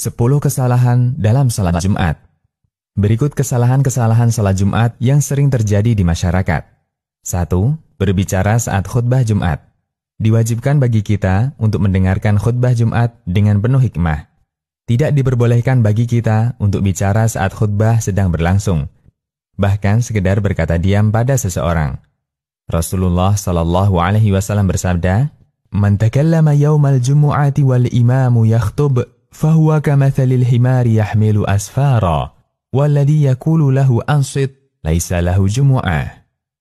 10 kesalahan dalam salat Jumat. Berikut kesalahan-kesalahan salat Jumat yang sering terjadi di masyarakat. 1. Berbicara saat khutbah Jumat. Diwajibkan bagi kita untuk mendengarkan khutbah Jumat dengan penuh hikmah. Tidak diperbolehkan bagi kita untuk bicara saat khutbah sedang berlangsung, bahkan sekedar berkata diam pada seseorang. Rasulullah Shallallahu Alaihi Wasallam bersabda, "Man takallama yaumal jumu'ati wal imamu yakhthub" فهو كمثل الحمار يحمل أسفارا والذي يقول له أنصت ليس له جمعة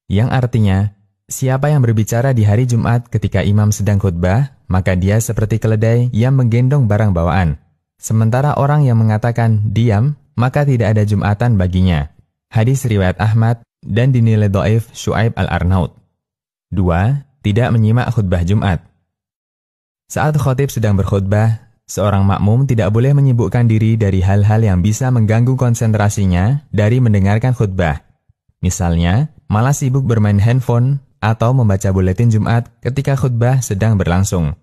yang artinya siapa yang berbicara di hari Jumat ketika imam sedang khutbah maka dia seperti keledai yang menggendong barang bawaan sementara orang yang mengatakan diam maka tidak ada Jumatan baginya hadis riwayat Ahmad dan dinilai do'if Shu'aib al-Arnaud 2. Tidak menyimak khutbah Jumat Saat khotib sedang berkhutbah, Seorang makmum tidak boleh menyibukkan diri dari hal-hal yang bisa mengganggu konsentrasinya dari mendengarkan khutbah. Misalnya, malah sibuk bermain handphone atau membaca buletin Jumat ketika khutbah sedang berlangsung.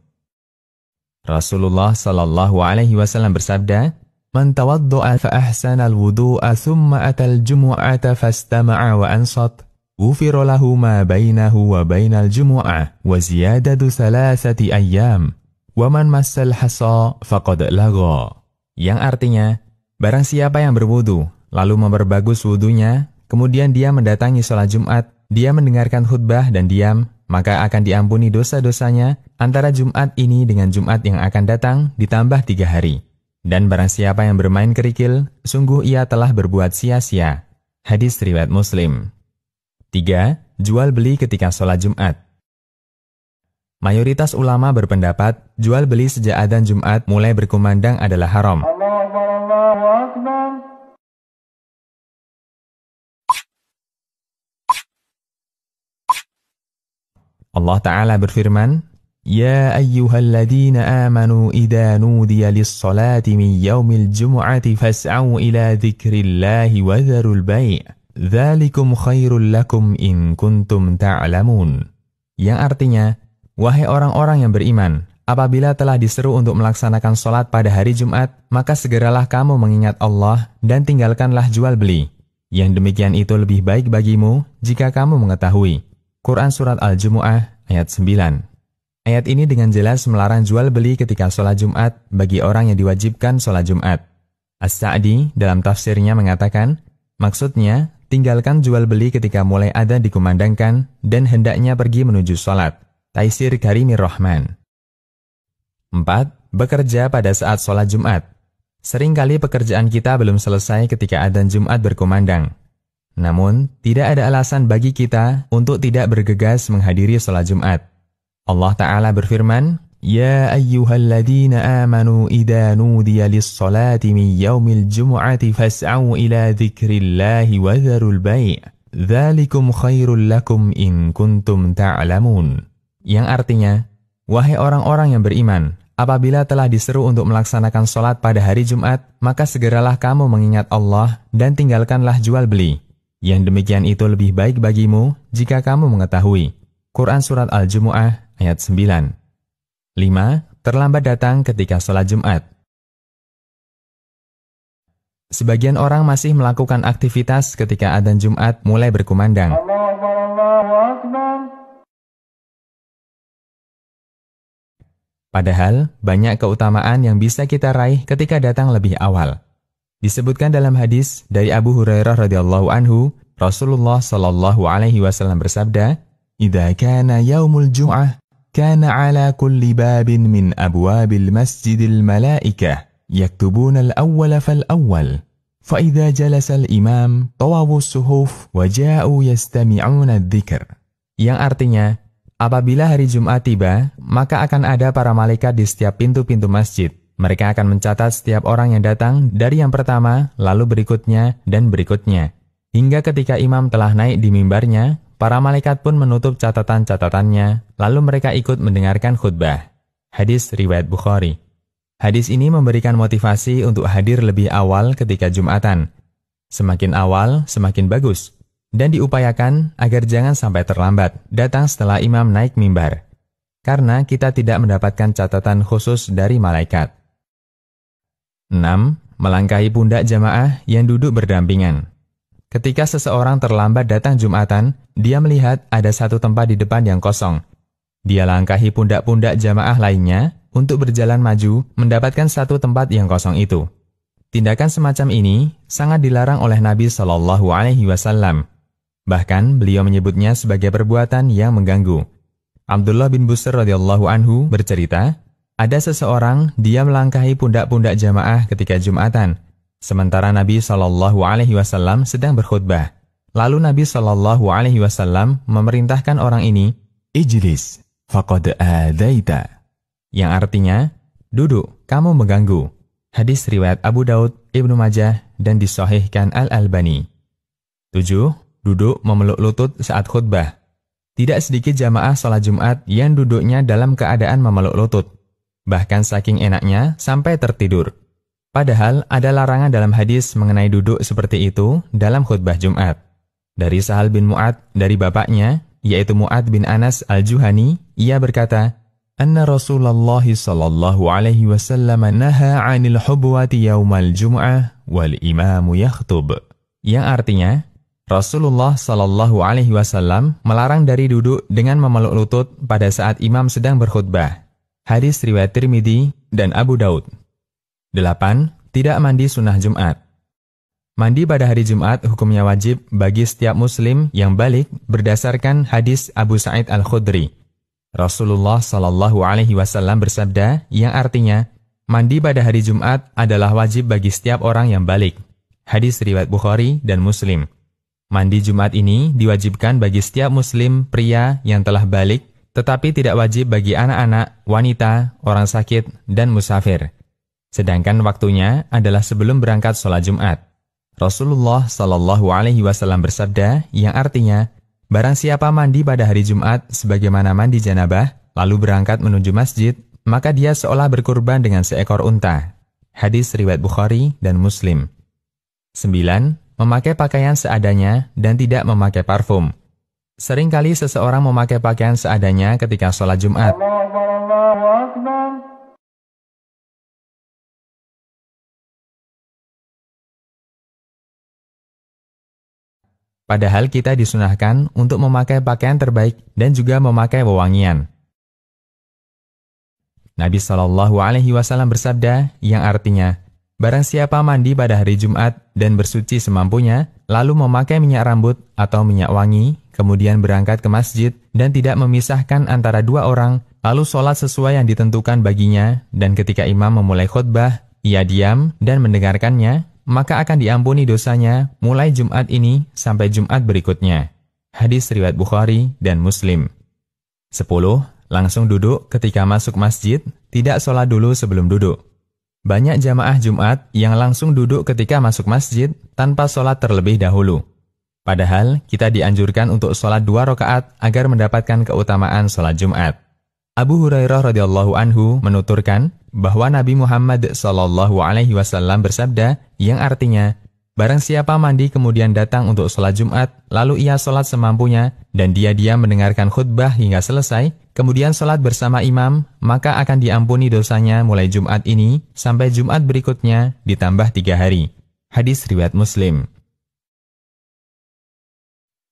Rasulullah Shallallahu Alaihi Wasallam bersabda, "Man tawaddu'a fa ahsana al-wudu'a thumma atal jumu'ata fastama'a wa ansat, ghufira lahu ma bainahu wa bainal jumu'ah wa ziyadatu thalathati ayyam." Waman masal haso faqad lago. Yang artinya, barang siapa yang berwudu, lalu memperbagus wudunya, kemudian dia mendatangi sholat Jumat, dia mendengarkan khutbah dan diam, maka akan diampuni dosa-dosanya antara Jumat ini dengan Jumat yang akan datang ditambah tiga hari. Dan barang siapa yang bermain kerikil, sungguh ia telah berbuat sia-sia. Hadis Riwayat Muslim 3. Jual beli ketika sholat Jumat Mayoritas ulama berpendapat, jual beli sejak adzan Jumat mulai berkumandang adalah haram. Allah Ta'ala berfirman, Ya ayyuhalladzina amanu idha nudiya lissalati min yaumil jum'ati fas'au ila dhikrillahi wa dharul Bay. Zalikum khairul lakum in kuntum ta'lamun. Yang artinya, Wahai orang-orang yang beriman, apabila telah diseru untuk melaksanakan sholat pada hari Jumat, maka segeralah kamu mengingat Allah dan tinggalkanlah jual beli. Yang demikian itu lebih baik bagimu jika kamu mengetahui. Quran Surat Al-Jumu'ah ayat 9 Ayat ini dengan jelas melarang jual beli ketika sholat Jumat bagi orang yang diwajibkan sholat Jumat. As-Sa'di dalam tafsirnya mengatakan, maksudnya tinggalkan jual beli ketika mulai ada dikumandangkan dan hendaknya pergi menuju sholat. Taisir Karimi Rohman. 4. Bekerja pada saat sholat Jumat. Seringkali pekerjaan kita belum selesai ketika adzan Jumat berkumandang. Namun, tidak ada alasan bagi kita untuk tidak bergegas menghadiri sholat Jumat. Allah Ta'ala berfirman, Ya ayyuhalladzina amanu idha nudiya lissalati min yaumil jum'ati fas'au ila dhikrillahi wa dharul bay' Dhalikum khairul lakum in kuntum ta'lamun. Ta yang artinya, Wahai orang-orang yang beriman, apabila telah diseru untuk melaksanakan sholat pada hari Jumat, maka segeralah kamu mengingat Allah dan tinggalkanlah jual beli. Yang demikian itu lebih baik bagimu jika kamu mengetahui. Quran Surat Al-Jumu'ah ayat 9 5. Terlambat datang ketika sholat Jumat Sebagian orang masih melakukan aktivitas ketika adzan Jumat mulai berkumandang. Allah, Allah, Allah. Padahal, banyak keutamaan yang bisa kita raih ketika datang lebih awal. Disebutkan dalam hadis dari Abu Hurairah radhiyallahu anhu, Rasulullah shallallahu alaihi wasallam bersabda, "Idza kana yaumul jum'ah, kana ala kulli babin min abwabil masjidil malaikah yaktubuna al-awwal fal-awwal." فإذا جلس الإمام طووا الصحف وجاءوا يستمعون الذكر yang artinya Apabila hari Jumat tiba, maka akan ada para malaikat di setiap pintu-pintu masjid. Mereka akan mencatat setiap orang yang datang dari yang pertama, lalu berikutnya, dan berikutnya. Hingga ketika imam telah naik di mimbarnya, para malaikat pun menutup catatan-catatannya, lalu mereka ikut mendengarkan khutbah. Hadis Riwayat Bukhari Hadis ini memberikan motivasi untuk hadir lebih awal ketika Jumatan. Semakin awal, semakin bagus dan diupayakan agar jangan sampai terlambat datang setelah imam naik mimbar, karena kita tidak mendapatkan catatan khusus dari malaikat. 6. Melangkahi pundak jamaah yang duduk berdampingan. Ketika seseorang terlambat datang Jumatan, dia melihat ada satu tempat di depan yang kosong. Dia langkahi pundak-pundak jamaah lainnya untuk berjalan maju mendapatkan satu tempat yang kosong itu. Tindakan semacam ini sangat dilarang oleh Nabi Shallallahu Alaihi Wasallam Bahkan beliau menyebutnya sebagai perbuatan yang mengganggu. Abdullah bin Busr radhiyallahu anhu bercerita, ada seseorang dia melangkahi pundak-pundak jamaah ketika Jumatan, sementara Nabi Shallallahu alaihi wasallam sedang berkhutbah. Lalu Nabi Shallallahu alaihi wasallam memerintahkan orang ini, "Ijlis, faqad adaita." Yang artinya, "Duduk, kamu mengganggu." Hadis riwayat Abu Daud, Ibnu Majah, dan disohihkan Al-Albani. 7 duduk memeluk lutut saat khutbah. Tidak sedikit jamaah sholat Jumat yang duduknya dalam keadaan memeluk lutut. Bahkan saking enaknya sampai tertidur. Padahal ada larangan dalam hadis mengenai duduk seperti itu dalam khutbah Jumat. Dari Sahal bin Mu'ad, dari bapaknya, yaitu Mu'ad bin Anas al-Juhani, ia berkata, Anna Rasulullah sallallahu alaihi wasallam naha 'anil hubwati yaumal jum'ah wal imamu yakhtub. Yang artinya, Rasulullah Shallallahu Alaihi Wasallam melarang dari duduk dengan memeluk lutut pada saat imam sedang berkhutbah. Hadis riwayat Tirmidzi dan Abu Daud. 8. Tidak mandi sunnah Jumat. Mandi pada hari Jumat hukumnya wajib bagi setiap muslim yang balik berdasarkan hadis Abu Sa'id Al-Khudri. Rasulullah Shallallahu Alaihi Wasallam bersabda yang artinya mandi pada hari Jumat adalah wajib bagi setiap orang yang balik. Hadis riwayat Bukhari dan Muslim. Mandi Jumat ini diwajibkan bagi setiap muslim pria yang telah balik, tetapi tidak wajib bagi anak-anak, wanita, orang sakit, dan musafir. Sedangkan waktunya adalah sebelum berangkat sholat Jumat. Rasulullah Shallallahu Alaihi Wasallam bersabda, yang artinya, barang siapa mandi pada hari Jumat sebagaimana mandi janabah, lalu berangkat menuju masjid, maka dia seolah berkurban dengan seekor unta. Hadis riwayat Bukhari dan Muslim. 9 memakai pakaian seadanya dan tidak memakai parfum. Seringkali seseorang memakai pakaian seadanya ketika sholat Jumat. Padahal kita disunahkan untuk memakai pakaian terbaik dan juga memakai wewangian. Nabi Shallallahu Alaihi Wasallam bersabda, yang artinya, Barang siapa mandi pada hari Jumat dan bersuci semampunya, lalu memakai minyak rambut atau minyak wangi, kemudian berangkat ke masjid dan tidak memisahkan antara dua orang, lalu sholat sesuai yang ditentukan baginya, dan ketika imam memulai khutbah, ia diam dan mendengarkannya, maka akan diampuni dosanya mulai Jumat ini sampai Jumat berikutnya. Hadis riwayat Bukhari dan Muslim. 10. Langsung duduk ketika masuk masjid, tidak sholat dulu sebelum duduk. Banyak jamaah Jumat yang langsung duduk ketika masuk masjid tanpa sholat terlebih dahulu. Padahal, kita dianjurkan untuk sholat dua rakaat agar mendapatkan keutamaan sholat Jumat. Abu Hurairah radhiyallahu anhu menuturkan bahwa Nabi Muhammad shallallahu alaihi wasallam bersabda yang artinya, barang siapa mandi kemudian datang untuk sholat Jumat, lalu ia sholat semampunya, dan dia-dia mendengarkan khutbah hingga selesai, kemudian salat bersama imam, maka akan diampuni dosanya mulai Jumat ini sampai Jumat berikutnya ditambah tiga hari. Hadis Riwayat Muslim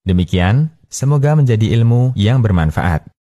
Demikian, semoga menjadi ilmu yang bermanfaat.